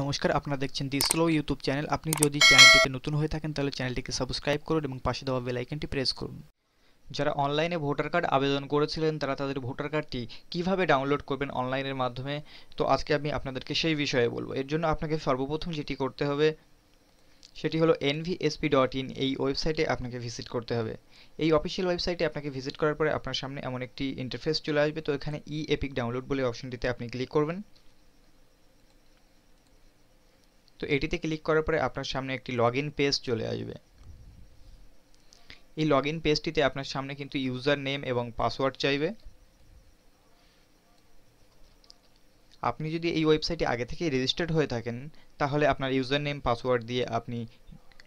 নমস্কার আপনারা দেখছেন দি স্লো ইউটিউব চ্যানেল আপনি যদি চ্যানেলটিতে নতুন হয়ে থাকেন তাহলে চ্যানেলটিকে সাবস্ক্রাইব করুন এবং পাশে দেওয়া বেলাইকনটি প্রেস করুন যারা অনলাইনে ভোটার কার্ড আবেদন করেছিলেন তারা তাদের ভোটার কার্ডটি কিভাবে ডাউনলোড করবেন অনলাইনের মাধ্যমে তো আজকে আমি আপনাদেরকে সেই বিষয়ে বলবো এর জন্য আপনাকে সর্বপ্রথম যেটি করতে হবে সেটি হলো এনভিএসপি ডট ইন এই ওয়েবসাইটে আপনাকে ভিজিট করতে হবে এই অফিসিয়াল ওয়েবসাইটে আপনাকে ভিজিট করার পরে আপনার সামনে এমন একটি ইন্টারফেস চলে আসবে তো এখানে ই এপিক ডাউনলোড বলে অপশনটিতে আপনি ক্লিক করবেন তো এটিতে ক্লিক করার পরে আপনার সামনে একটি লগ পেজ চলে আসবে এই লগ ইন পেজটিতে আপনার সামনে কিন্তু ইউজার নেম এবং পাসওয়ার্ড চাইবে আপনি যদি এই ওয়েবসাইটে আগে থেকে রেজিস্টার্ড হয়ে থাকেন তাহলে আপনার ইউজার নেম পাসওয়ার্ড দিয়ে আপনি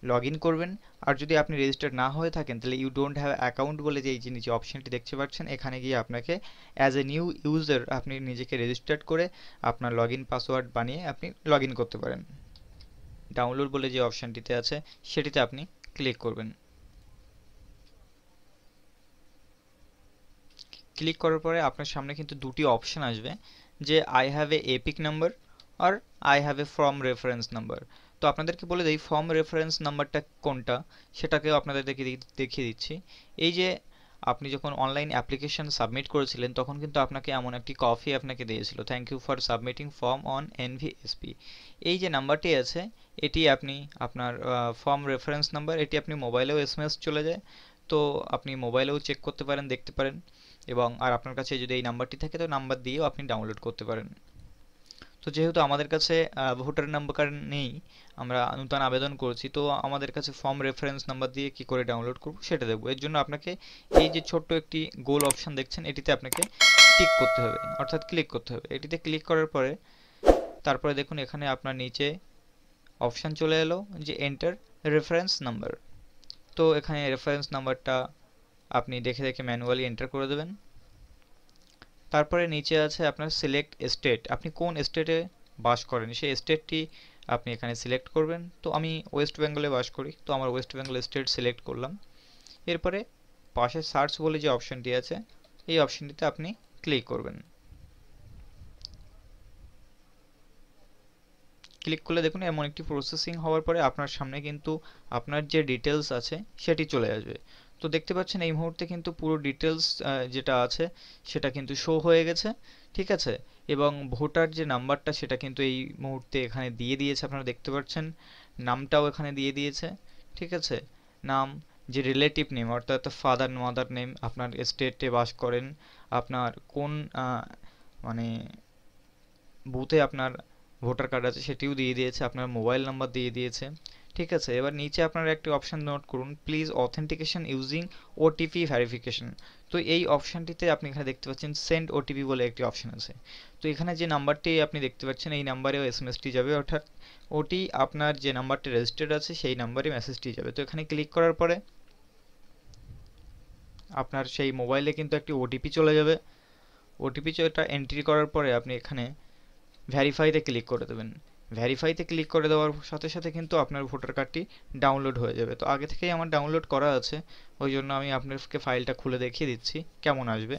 লগ করবেন আর যদি আপনি রেজিস্টার্ড না হয়ে থাকেন তাহলে ইউ ডোন্ট হ্যাভ অ্যাকাউন্ট বলে যে এই যে নিচে অপশানটি দেখতে পাচ্ছেন এখানে গিয়ে আপনাকে অ্যাজ এ নিউ ইউজার আপনি নিজেকে রেজিস্টার্ড করে আপনার লগ পাসওয়ার্ড বানিয়ে আপনি লগ করতে পারেন ডাউনলোড বলে যে অপশানটিতে আছে সেটিতে আপনি ক্লিক করবেন ক্লিক করার পরে আপনার সামনে কিন্তু দুটি অপশান আসবে যে I have a EPIC number আর I have a form reference number তো আপনাদেরকে বলে দিই ফর্ম রেফারেন্স নাম্বারটা কোনটা সেটাকেও আপনাদের দেখিয়ে দিচ্ছি এই যে আপনি যখন অনলাইন অ্যাপ্লিকেশন সাবমিট করেছিলেন তখন কিন্তু আপনাকে এমন একটি কপি আপনাকে দিয়েছিল thank you for submitting form on NVSP এই যে নাম্বারটি আছে এটি আপনি আপনার ফর্ম রেফারেন্স নাম্বার এটি আপনি মোবাইলেও এসএমএস চলে যায় তো আপনি মোবাইলেও চেক করতে পারেন দেখতে পারেন এবং আর আপনার কাছে যদি এই নাম্বারটি থাকে তো নাম্বার দিয়েও আপনি ডাউনলোড করতে পারেন তো যেহেতু আমাদের কাছে ভোটার নাম্বার নেই আমরা নূতন আবেদন করছি তো আমাদের কাছে ফর্ম রেফারেন্স নাম্বার দিয়ে কি করে ডাউনলোড করব সেটা দেখব এর জন্য আপনাকে এই যে ছোট্ট একটি গোল অপশান দেখছেন এটিতে আপনাকে টিক করতে হবে অর্থাৎ ক্লিক করতে হবে এটিতে ক্লিক করার পরে তারপরে দেখুন এখানে আপনার নিচে অপশান চলে এলো যে এন্টার রেফারেন্স নাম্বার তো এখানে রেফারেন্স নাম্বারটা আপনি দেখে দেখে ম্যানুয়ালি এন্টার করে দেবেন তারপরে নিচে আছে আপনার সিলেক্ট স্টেট আপনি কোন স্টেটে বাস করেন সেই স্টেটটি আপনি এখানে সিলেক্ট করবেন তো আমি ওয়েস্ট বেঙ্গলে বাস করি তো আমার ওয়েস্ট বেঙ্গল স্টেট সিলেক্ট করলাম এরপরে পাশে সার্চ বলে যে অপশনটি আছে এই অপশনটিতে আপনি ক্লিক করবেন ক্লিক করলে দেখুন এমন একটি প্রসেসিং হওয়ার পরে আপনার সামনে কিন্তু আপনার যে ডিটেলস আছে সেটি চলে আসবে তো দেখতে পাচ্ছেন এই মুহূর্তে কিন্তু পুরো ডিটেলস যেটা আছে সেটা কিন্তু শো হয়ে গেছে ঠিক আছে এবং ভোটার যে নাম্বারটা সেটা কিন্তু এই মুহূর্তে এখানে দিয়ে দিয়েছে আপনারা দেখতে পাচ্ছেন নামটাও এখানে দিয়ে দিয়েছে ঠিক আছে নাম যে রিলেটিভ নেম অর্থাৎ ফাদার মাদার নেম আপনার স্টেটে বাস করেন আপনার কোন মানে বুথে আপনার ভোটার কার্ড আছে সেটিও দিয়ে দিয়েছে আপনার মোবাইল নাম্বার দিয়ে দিয়েছে ঠিক আছে এবার নিচে আপনারা একটি অপশান নোট করুন please authentication using OTP verification তো এই অপশানটিতে আপনি এখানে দেখতে পাচ্ছেন সেন্ড ওটিপি বলে একটি অপশান আছে তো এখানে যে নাম্বারটি আপনি দেখতে পাচ্ছেন এই নাম্বারেও এসএমএসটি যাবে অর্থাৎ ওটি আপনার যে নাম্বারটি রেজিস্টার্ড আছে সেই নাম্বারে মেসেজটি যাবে তো এখানে ক্লিক করার পরে আপনার সেই মোবাইলে কিন্তু একটি ওটিপি চলে যাবে ওটিপি এটা এন্ট্রি করার পরে আপনি এখানে ভ্যারিফাইতে ক্লিক করে দেবেন ভ্যারিফাইতে ক্লিক করে দেওয়ার সাথে সাথে কিন্তু আপনার ভোটার কার্ডটি ডাউনলোড হয়ে যাবে তো আগে থেকেই আমার ডাউনলোড করা আছে ওই জন্য আমি আপনাকে ফাইলটা খুলে দেখিয়ে দিচ্ছি কেমন আসবে